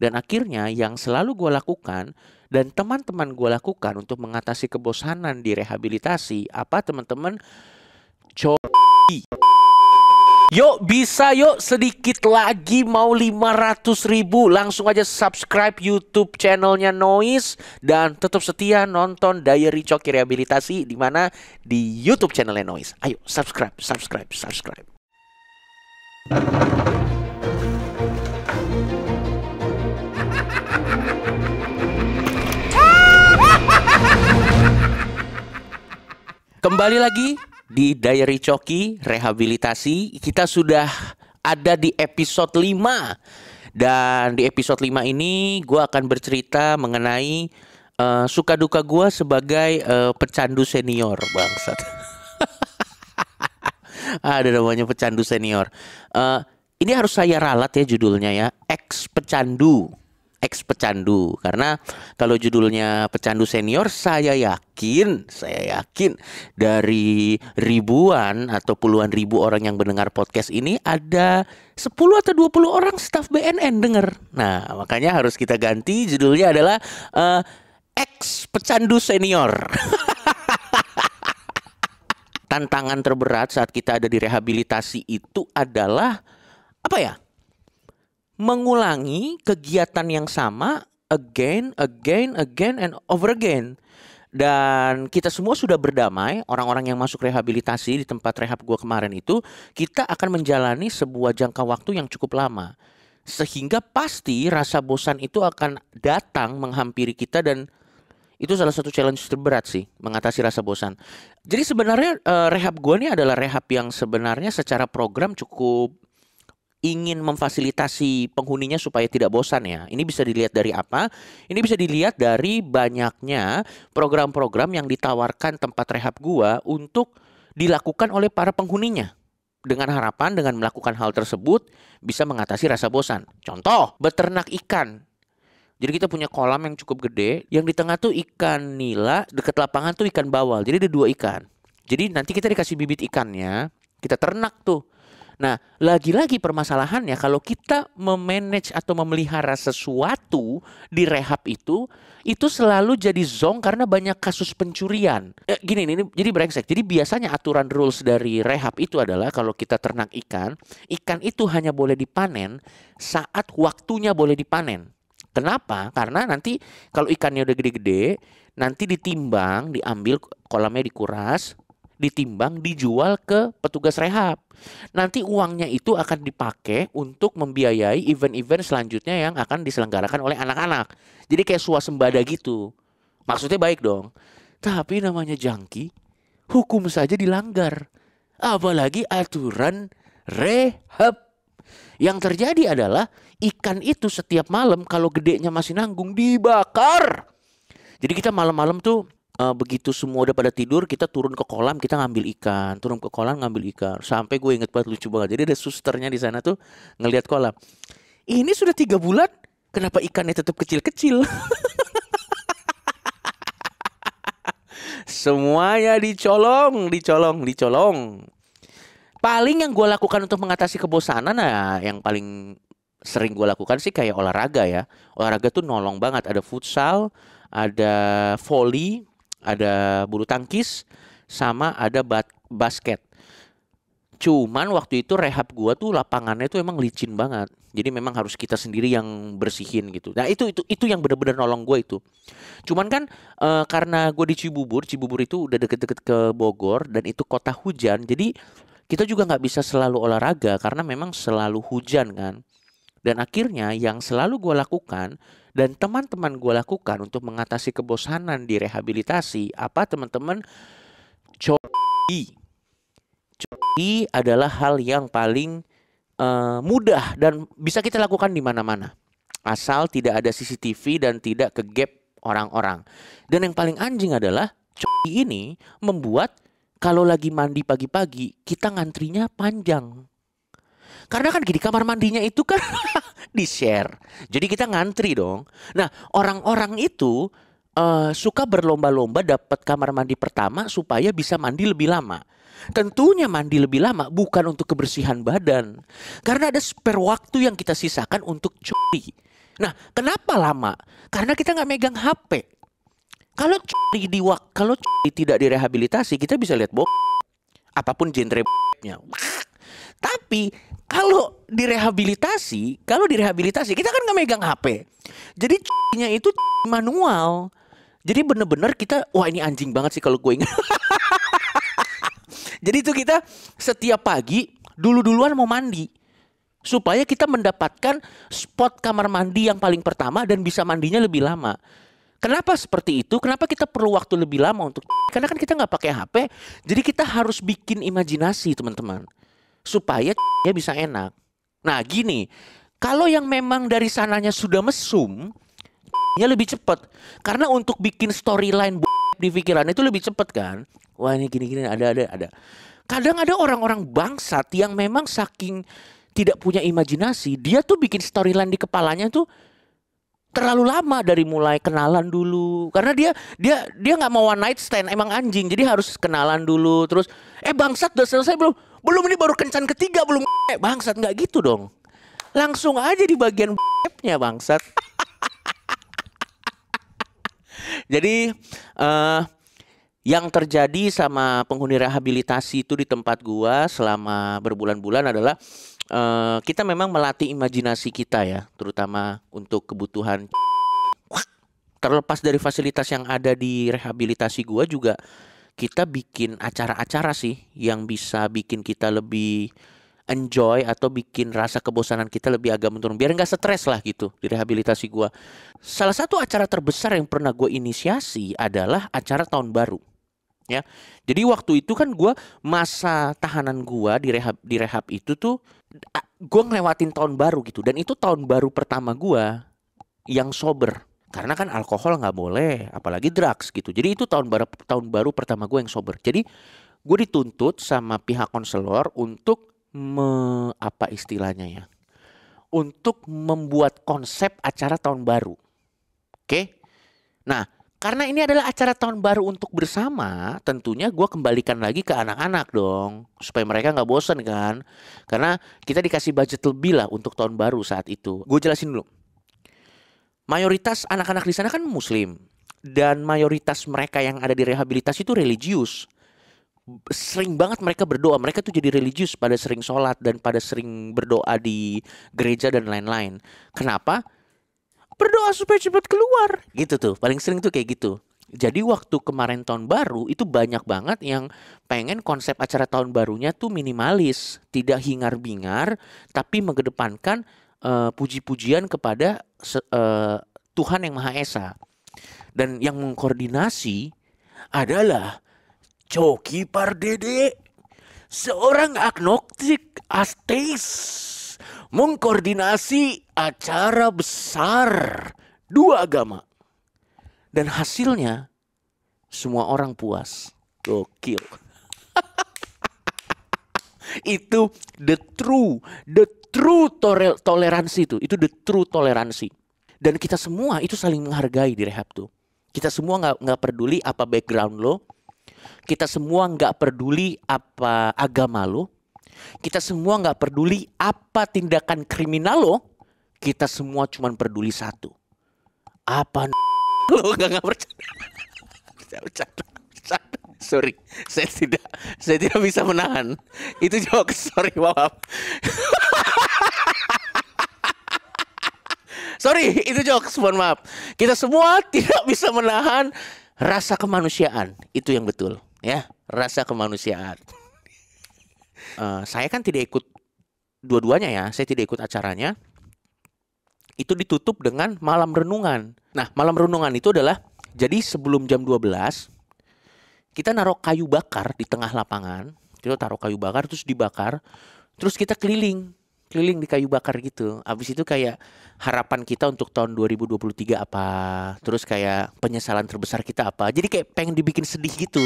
Dan akhirnya yang selalu gue lakukan dan teman-teman gue lakukan untuk mengatasi kebosanan di rehabilitasi apa teman-teman Coki, Yuk bisa yuk sedikit lagi mau 500 ribu Langsung aja subscribe YouTube channelnya Noise Dan tetap setia nonton Diary Coki Rehabilitasi di mana di YouTube channelnya Noise Ayo subscribe, subscribe, subscribe Kembali lagi di Diary Coki Rehabilitasi. Kita sudah ada di episode 5. Dan di episode 5 ini gue akan bercerita mengenai uh, suka duka gue sebagai uh, pecandu senior bangsat. ada namanya pecandu senior. Uh, ini harus saya ralat ya judulnya ya. Ex pecandu ex pecandu karena kalau judulnya pecandu senior saya yakin saya yakin dari ribuan atau puluhan ribu orang yang mendengar podcast ini ada 10 atau 20 orang staf BNN dengar Nah, makanya harus kita ganti judulnya adalah uh, eh, ex pecandu senior. Tantangan terberat saat kita ada di rehabilitasi itu adalah apa ya? mengulangi kegiatan yang sama again, again, again, and over again. Dan kita semua sudah berdamai, orang-orang yang masuk rehabilitasi di tempat rehab gua kemarin itu, kita akan menjalani sebuah jangka waktu yang cukup lama. Sehingga pasti rasa bosan itu akan datang menghampiri kita dan itu salah satu challenge terberat sih mengatasi rasa bosan. Jadi sebenarnya eh, rehab gue ini adalah rehab yang sebenarnya secara program cukup ingin memfasilitasi penghuninya supaya tidak bosan ya. Ini bisa dilihat dari apa? Ini bisa dilihat dari banyaknya program-program yang ditawarkan tempat rehab gua untuk dilakukan oleh para penghuninya. Dengan harapan dengan melakukan hal tersebut bisa mengatasi rasa bosan. Contoh, beternak ikan. Jadi kita punya kolam yang cukup gede, yang di tengah tuh ikan nila, dekat lapangan tuh ikan bawal. Jadi ada dua ikan. Jadi nanti kita dikasih bibit ikannya, kita ternak tuh Nah, lagi-lagi permasalahannya kalau kita memanage atau memelihara sesuatu di rehab itu, itu selalu jadi zong karena banyak kasus pencurian. Eh, gini ini jadi brengsek. Jadi biasanya aturan rules dari rehab itu adalah kalau kita ternak ikan, ikan itu hanya boleh dipanen saat waktunya boleh dipanen. Kenapa? Karena nanti kalau ikannya udah gede-gede, nanti ditimbang, diambil kolamnya dikuras, ditimbang, dijual ke petugas rehab. Nanti uangnya itu akan dipakai untuk membiayai event-event selanjutnya yang akan diselenggarakan oleh anak-anak. Jadi kayak suasembada gitu. Maksudnya baik dong. Tapi namanya jangki, hukum saja dilanggar. Apalagi aturan rehab. Yang terjadi adalah ikan itu setiap malam kalau gedenya masih nanggung dibakar. Jadi kita malam-malam tuh uh, begitu semua udah pada tidur kita turun ke kolam kita ngambil ikan turun ke kolam ngambil ikan sampai gue inget banget lucu banget jadi ada susternya di sana tuh ngelihat kolam ini sudah tiga bulan kenapa ikannya tetap kecil-kecil semuanya dicolong dicolong dicolong paling yang gue lakukan untuk mengatasi kebosanan nah yang paling sering gue lakukan sih kayak olahraga ya olahraga tuh nolong banget ada futsal ada volley ada bulu tangkis sama ada bat basket. Cuman waktu itu rehab gua tuh lapangannya tuh emang licin banget. Jadi memang harus kita sendiri yang bersihin gitu. Nah, itu itu itu yang benar-benar nolong gua itu. Cuman kan e, karena gua di Cibubur, Cibubur itu udah deket-deket ke Bogor dan itu kota hujan. Jadi kita juga nggak bisa selalu olahraga karena memang selalu hujan kan. Dan akhirnya yang selalu gua lakukan dan teman-teman gue lakukan untuk mengatasi kebosanan di rehabilitasi apa teman-teman coki coki adalah hal yang paling uh, mudah dan bisa kita lakukan di mana-mana asal tidak ada CCTV dan tidak ke gap orang-orang dan yang paling anjing adalah coki ini membuat kalau lagi mandi pagi-pagi kita ngantrinya panjang karena kan di kamar mandinya itu kan di-share. Jadi kita ngantri dong. Nah, orang-orang itu uh, suka berlomba-lomba dapat kamar mandi pertama supaya bisa mandi lebih lama. Tentunya mandi lebih lama bukan untuk kebersihan badan. Karena ada spare waktu yang kita sisakan untuk cuci. Nah, kenapa lama? Karena kita nggak megang HP. Kalau cuci di kalau cuci tidak direhabilitasi, kita bisa lihat bok apapun genre nya. Tapi kalau direhabilitasi, kalau direhabilitasi kita kan nggak megang HP. Jadi nya itu manual. Jadi bener-bener kita wah ini anjing banget sih kalau gue ingat. Jadi itu kita setiap pagi dulu-duluan mau mandi supaya kita mendapatkan spot kamar mandi yang paling pertama dan bisa mandinya lebih lama. Kenapa seperti itu? Kenapa kita perlu waktu lebih lama untuk karena kan kita nggak pakai HP, jadi kita harus bikin imajinasi teman-teman supaya dia bisa enak. Nah gini, kalau yang memang dari sananya sudah mesum, dia lebih cepet. Karena untuk bikin storyline di pikiran itu lebih cepet kan. Wah ini gini-gini ada ada ada. Kadang ada orang-orang bangsat yang memang saking tidak punya imajinasi, dia tuh bikin storyline di kepalanya tuh terlalu lama dari mulai kenalan dulu karena dia dia dia nggak mau one night stand emang anjing jadi harus kenalan dulu terus eh bangsat udah selesai belum belum ini baru kencan ketiga, belum bangsat nggak gitu dong. Langsung aja di bagian nya bangsat. Jadi uh, yang terjadi sama penghuni rehabilitasi itu di tempat gua selama berbulan-bulan adalah uh, kita memang melatih imajinasi kita ya, terutama untuk kebutuhan terlepas dari fasilitas yang ada di rehabilitasi gua juga kita bikin acara-acara sih yang bisa bikin kita lebih enjoy atau bikin rasa kebosanan kita lebih agak menurun biar nggak stres lah gitu di rehabilitasi gue salah satu acara terbesar yang pernah gue inisiasi adalah acara tahun baru ya jadi waktu itu kan gue masa tahanan gue di rehab di rehab itu tuh gue ngelewatin tahun baru gitu dan itu tahun baru pertama gue yang sober karena kan alkohol nggak boleh apalagi drugs gitu jadi itu tahun baru tahun baru pertama gue yang sober jadi gue dituntut sama pihak konselor untuk me, apa istilahnya ya untuk membuat konsep acara tahun baru oke nah karena ini adalah acara tahun baru untuk bersama tentunya gue kembalikan lagi ke anak-anak dong supaya mereka nggak bosen kan karena kita dikasih budget lebih lah untuk tahun baru saat itu gue jelasin dulu mayoritas anak-anak di sana kan muslim dan mayoritas mereka yang ada di rehabilitasi itu religius sering banget mereka berdoa mereka tuh jadi religius pada sering sholat dan pada sering berdoa di gereja dan lain-lain kenapa berdoa supaya cepat keluar gitu tuh paling sering tuh kayak gitu jadi waktu kemarin tahun baru itu banyak banget yang pengen konsep acara tahun barunya tuh minimalis, tidak hingar-bingar, tapi mengedepankan uh, puji-pujian kepada uh, Tuhan yang Maha Esa. Dan yang mengkoordinasi adalah Coki Pardede, seorang agnostik ateis mengkoordinasi acara besar dua agama. Dan hasilnya semua orang puas. Gokil. Itu the true, the true toleransi itu, itu the true toleransi. Dan kita semua itu saling menghargai di rehab tuh. Kita semua nggak nggak peduli apa background lo, kita semua nggak peduli apa agama lo, kita semua nggak peduli apa tindakan kriminal lo, kita semua cuma peduli satu. Apa lo nggak nggak percaya? bercanda, bercanda. Sorry, saya tidak, saya tidak bisa menahan. Itu jawab sorry, maaf. Sorry, itu jokes, mohon maaf. Kita semua tidak bisa menahan rasa kemanusiaan. Itu yang betul, ya. Rasa kemanusiaan. uh, saya kan tidak ikut dua-duanya ya. Saya tidak ikut acaranya. Itu ditutup dengan malam renungan. Nah, malam renungan itu adalah jadi sebelum jam 12 kita naruh kayu bakar di tengah lapangan. Kita taruh kayu bakar terus dibakar. Terus kita keliling keliling di kayu bakar gitu. Abis itu kayak harapan kita untuk tahun 2023 apa, terus kayak penyesalan terbesar kita apa. Jadi kayak pengen dibikin sedih gitu.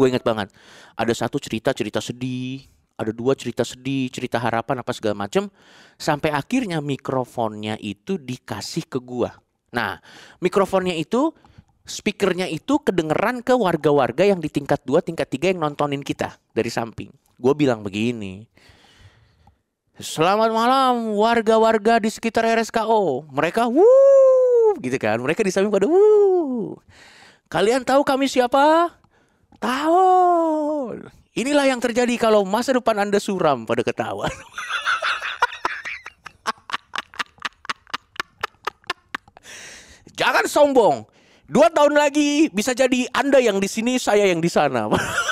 Gue inget banget. Ada satu cerita cerita sedih, ada dua cerita sedih, cerita harapan apa segala macem. Sampai akhirnya mikrofonnya itu dikasih ke gua. Nah, mikrofonnya itu speakernya itu kedengeran ke warga-warga yang di tingkat dua, tingkat tiga yang nontonin kita dari samping. Gue bilang begini, Selamat malam warga-warga di sekitar RSKO. Mereka wuh gitu kan. Mereka di samping pada wuh. Kalian tahu kami siapa? Tahu. Inilah yang terjadi kalau masa depan Anda suram pada ketahuan. Jangan sombong. Dua tahun lagi bisa jadi Anda yang di sini, saya yang di sana.